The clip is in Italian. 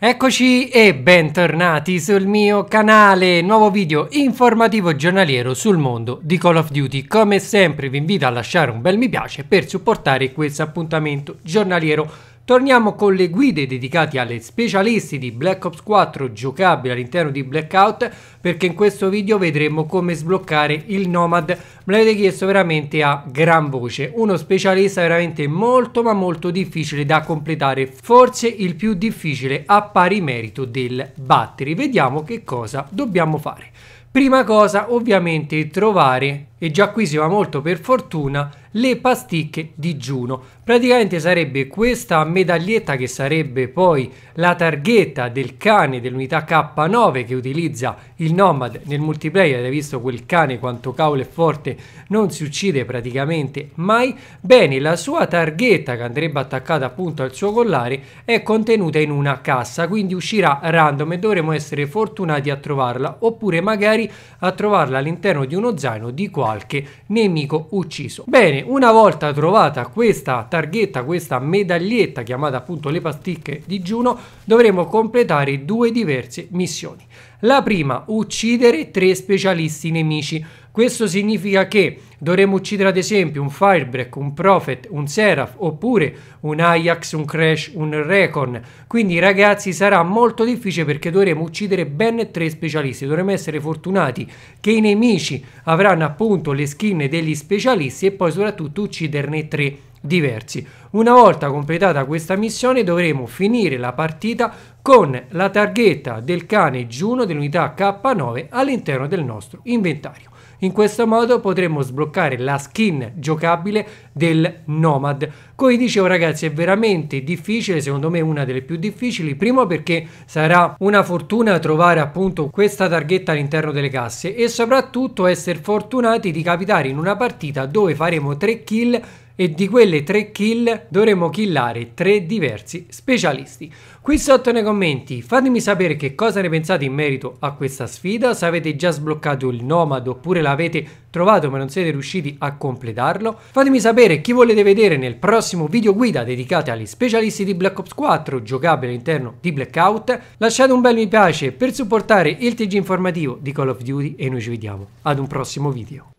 Eccoci e bentornati sul mio canale, nuovo video informativo giornaliero sul mondo di Call of Duty. Come sempre vi invito a lasciare un bel mi piace per supportare questo appuntamento giornaliero Torniamo con le guide dedicate alle specialisti di Black Ops 4 giocabili all'interno di Blackout perché in questo video vedremo come sbloccare il Nomad. Me l'avete chiesto veramente a gran voce, uno specialista veramente molto ma molto difficile da completare, forse il più difficile a pari merito del Battery. Vediamo che cosa dobbiamo fare. Prima cosa ovviamente trovare, e già qui si va molto per fortuna, le pasticche digiuno. Praticamente sarebbe questa medaglietta che sarebbe poi la targhetta del cane dell'unità K9 che utilizza il Nomad nel multiplayer. Avete visto quel cane quanto cavolo è forte, non si uccide praticamente mai. Bene, la sua targhetta che andrebbe attaccata appunto al suo collare è contenuta in una cassa, quindi uscirà random e dovremo essere fortunati a trovarla oppure magari guerrieri a trovarla all'interno di uno zaino di qualche nemico ucciso. Bene, una volta trovata questa targhetta, questa medaglietta chiamata appunto le pasticche di Juno, dovremo completare due diverse missioni. La prima, uccidere tre specialisti nemici. Questo significa che dovremmo uccidere ad esempio un Firebreak, un Prophet, un Seraph oppure un Ajax, un Crash, un Recon. Quindi ragazzi sarà molto difficile perché dovremo uccidere ben tre specialisti. Dovremmo essere fortunati che i nemici avranno appunto le skin degli specialisti e poi soprattutto ucciderne tre diversi. Una volta completata questa missione dovremo finire la partita con la targhetta del cane Juno dell'unità K9 all'interno del nostro inventario. In questo modo potremo sbloccare la skin giocabile del Nomad. Come dicevo ragazzi è veramente difficile, secondo me una delle più difficili, primo perché sarà una fortuna trovare appunto questa targhetta all'interno delle casse e soprattutto essere fortunati di capitare in una partita dove faremo 3 kill e di quelle 3 kill dovremo killare 3 diversi specialisti. Qui sotto nei commenti fatemi sapere che cosa ne pensate in merito a questa sfida, se avete già sbloccato il Nomad oppure l'avete trovato ma non siete riusciti a completarlo. Fatemi sapere chi volete vedere nel prossimo video guida dedicato agli specialisti di Black Ops 4 giocabile all'interno di Blackout. Lasciate un bel mi piace per supportare il TG informativo di Call of Duty e noi ci vediamo ad un prossimo video.